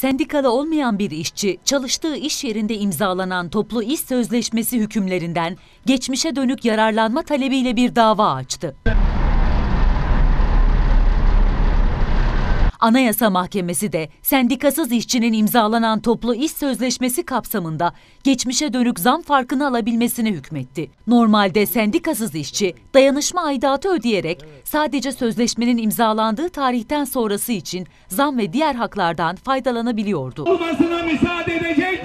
Sendikalı olmayan bir işçi çalıştığı iş yerinde imzalanan toplu iş sözleşmesi hükümlerinden geçmişe dönük yararlanma talebiyle bir dava açtı. Anayasa Mahkemesi de sendikasız işçinin imzalanan toplu iş sözleşmesi kapsamında geçmişe dönük zam farkını alabilmesine hükmetti. Normalde sendikasız işçi dayanışma aidatı ödeyerek sadece sözleşmenin imzalandığı tarihten sonrası için zam ve diğer haklardan faydalanabiliyordu. Olmasına müsaade edecek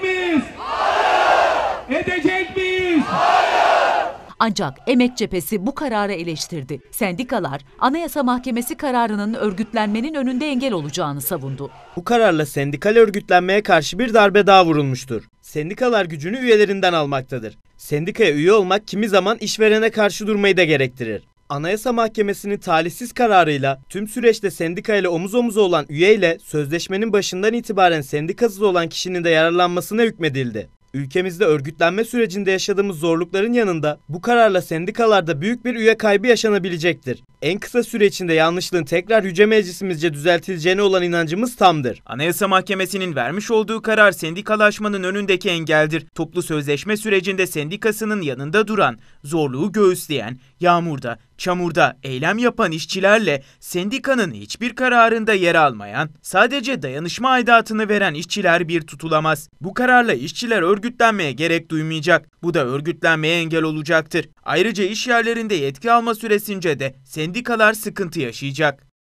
Ancak emek cephesi bu kararı eleştirdi. Sendikalar Anayasa Mahkemesi kararının örgütlenmenin önünde engel olacağını savundu. Bu kararla sendikal örgütlenmeye karşı bir darbe daha vurulmuştur. Sendikalar gücünü üyelerinden almaktadır. Sendikaya üye olmak kimi zaman işverene karşı durmayı da gerektirir. Anayasa Mahkemesi'nin talihsiz kararıyla tüm süreçte sendika ile omuz omuza olan üye ile sözleşmenin başından itibaren sendikasız olan kişinin de yararlanmasına hükmedildi. Ülkemizde örgütlenme sürecinde yaşadığımız zorlukların yanında bu kararla sendikalarda büyük bir üye kaybı yaşanabilecektir. En kısa süre içinde yanlışlığın tekrar Yüce Meclisimizce düzeltileceğine olan inancımız tamdır. Anayasa Mahkemesi'nin vermiş olduğu karar sendikalaşmanın önündeki engeldir. Toplu sözleşme sürecinde sendikasının yanında duran, zorluğu göğüsleyen, yağmurda, Çamurda eylem yapan işçilerle sendikanın hiçbir kararında yer almayan, sadece dayanışma aidatını veren işçiler bir tutulamaz. Bu kararla işçiler örgütlenmeye gerek duymayacak. Bu da örgütlenmeye engel olacaktır. Ayrıca iş yerlerinde yetki alma süresince de sendikalar sıkıntı yaşayacak.